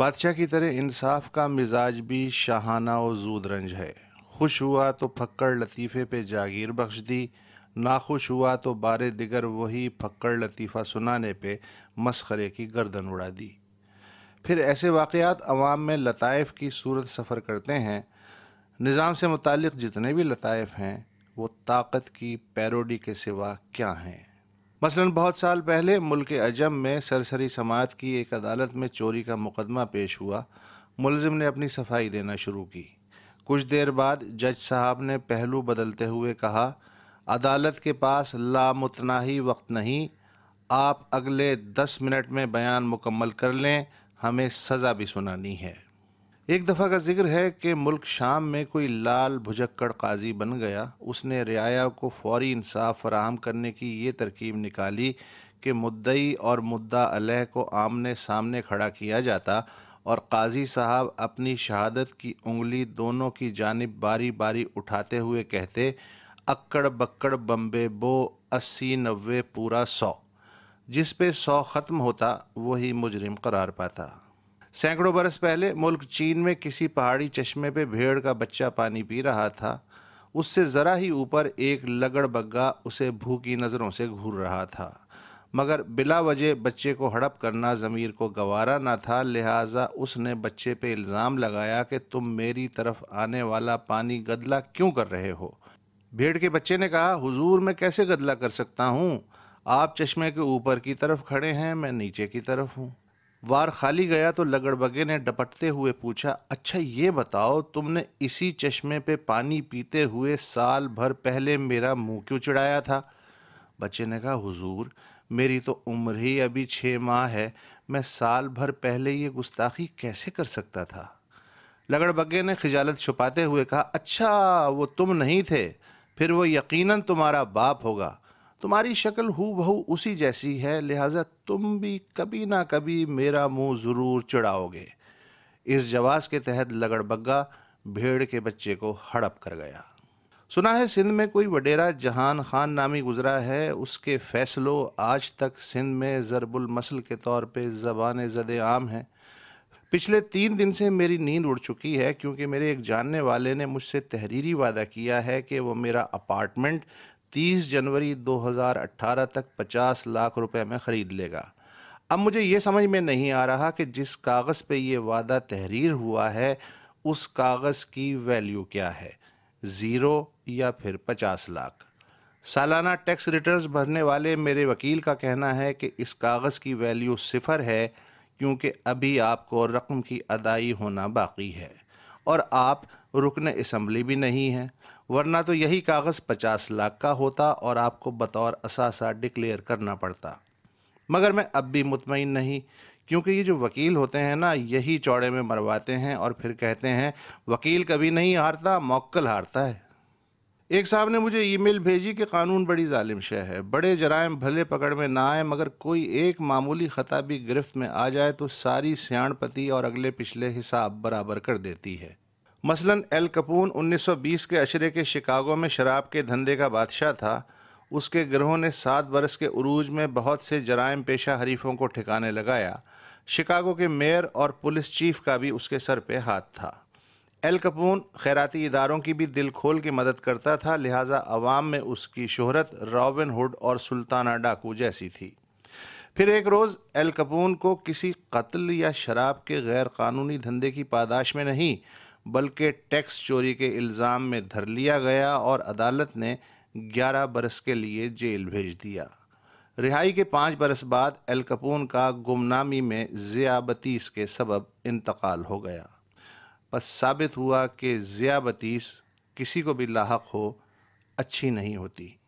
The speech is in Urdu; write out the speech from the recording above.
بادشاہ کی طرح انصاف کا مزاج بھی شاہانہ و زود رنج ہے خوش ہوا تو پھکڑ لطیفے پہ جاگیر بخش دی ناخوش ہوا تو بارے دیگر وہی پھکڑ لطیفہ سنانے پہ مسخرے کی گردن اڑا دی پھر ایسے واقعات عوام میں لطائف کی صورت سفر کرتے ہیں نظام سے متعلق جتنے بھی لطائف ہیں وہ طاقت کی پیروڈی کے سوا کیا ہیں مثلاً بہت سال پہلے ملک عجم میں سرسری سماعت کی ایک عدالت میں چوری کا مقدمہ پیش ہوا ملزم نے اپنی صفائی دینا شروع کی کچھ دیر بعد جج صاحب نے پہلو بدلتے ہوئے کہا عدالت کے پاس لامتناہی وقت نہیں آپ اگلے دس منٹ میں بیان مکمل کر لیں ہمیں سزا بھی سنانی ہے ایک دفعہ کا ذکر ہے کہ ملک شام میں کوئی لال بھجکڑ قاضی بن گیا اس نے رعایا کو فوری انصاف فراہم کرنے کی یہ ترکیب نکالی کہ مدعی اور مدعا علیہ کو آمنے سامنے کھڑا کیا جاتا اور قاضی صاحب اپنی شہادت کی انگلی دونوں کی جانب باری باری اٹھاتے ہوئے کہتے اکڑ بکڑ بمبے بو اسی نوے پورا سو جس پہ سو ختم ہوتا وہی مجرم قرار پاتا سینکڑوں برس پہلے ملک چین میں کسی پہاڑی چشمے پہ بھیڑ کا بچہ پانی پی رہا تھا اس سے ذرا ہی اوپر ایک لگڑ بگا اسے بھوکی نظروں سے گھور رہا تھا مگر بلا وجہ بچے کو ہڑپ کرنا ضمیر کو گوارا نہ تھا لہٰذا اس نے بچے پہ الزام لگایا کہ تم میری طرف آنے والا پانی گدلہ کیوں کر رہے ہو بھیڑ کے بچے نے کہا حضور میں کیسے گدلہ کر سکتا ہوں آپ چشمے کے اوپر کی طرف کھڑے ہیں میں نیچے کی طرف ہوں وار خالی گیا تو لگڑ بگے نے ڈپٹتے ہوئے پوچھا اچھا یہ بتاؤ تم نے اسی چشمے پہ پانی پیتے ہوئے سال بھر پہلے میرا منہ کیوں چڑھایا تھا بچے نے کہا حضور میری تو عمر ہی ابھی چھ ماہ ہے میں سال بھر پہلے یہ گستاخی کیسے کر سکتا تھا لگڑ بگے نے خجالت چھپاتے ہوئے کہا اچھا وہ تم نہیں تھے پھر وہ یقیناً تمہارا باپ ہوگا تمہاری شکل ہو بہو اسی جیسی ہے لہٰذا تم بھی کبھی نہ کبھی میرا منہ ضرور چڑھاؤ گے اس جواز کے تحت لگڑ بگا بھیڑ کے بچے کو ہڑپ کر گیا سنا ہے سندھ میں کوئی وڈیرا جہان خان نامی گزرا ہے اس کے فیصلوں آج تک سندھ میں ضرب المسل کے طور پہ زبان زد عام ہیں پچھلے تین دن سے میری نیند اڑ چکی ہے کیونکہ میرے ایک جاننے والے نے مجھ سے تحریری وعدہ کیا ہے کہ وہ میرا اپارٹمنٹ تیس جنوری دو ہزار اٹھارہ تک پچاس لاکھ روپے میں خرید لے گا اب مجھے یہ سمجھ میں نہیں آ رہا کہ جس کاغذ پہ یہ وعدہ تحریر ہوا ہے اس کاغذ کی ویلیو کیا ہے زیرو یا پھر پچاس لاکھ سالانہ ٹیکس ریٹرنز بھرنے والے میرے وکیل کا کہنا ہے کہ اس کاغذ کی ویلیو صفر ہے کیونکہ ابھی آپ کو رقم کی ادائی ہونا باقی ہے اور آپ رکن اسمبلی بھی نہیں ہیں ورنہ تو یہی کاغذ پچاس لاکھ کا ہوتا اور آپ کو بطور اثاثہ ڈکلیئر کرنا پڑتا مگر میں اب بھی مطمئن نہیں کیونکہ یہ جو وکیل ہوتے ہیں نا یہی چوڑے میں مرواتے ہیں اور پھر کہتے ہیں وکیل کبھی نہیں ہارتا موکل ہارتا ہے ایک صاحب نے مجھے ای میل بھیجی کہ قانون بڑی ظالم شہ ہے بڑے جرائم بھلے پکڑ میں نہ آئے مگر کوئی ایک معمولی خطا بھی گرفت میں آ جائے تو ساری سیاڑ پتی اور اگلے پچھلے حساب برابر کر دیتی ہے مثلا ایل کپون انیس سو بیس کے اشرے کے شکاگو میں شراب کے دھندے کا بادشاہ تھا اس کے گروہوں نے سات برس کے عروج میں بہت سے جرائم پیشہ حریفوں کو ٹھکانے لگایا شکاگو کے میئر اور پولیس چیف کا بھی اس کے سر پہ ہاتھ تھا ایل کپون خیراتی اداروں کی بھی دل کھول کے مدد کرتا تھا لہٰذا عوام میں اس کی شہرت ہڈ اور سلطانہ ڈاکو جیسی تھی پھر ایک روز ایل کپون کو کسی قتل یا شراب کے غیر قانونی دھندے کی پاداش میں نہیں بلکہ ٹیکس چوری کے الزام میں دھر لیا گیا اور عدالت نے گیارہ برس کے لیے جیل بھیج دیا رہائی کے پانچ برس بعد ایل کپون کا گمنامی میں زیابتیس کے سبب انتقال ہو گیا پس ثابت ہوا کہ ضیا بتیس کسی کو بھی لاحق ہو اچھی نہیں ہوتی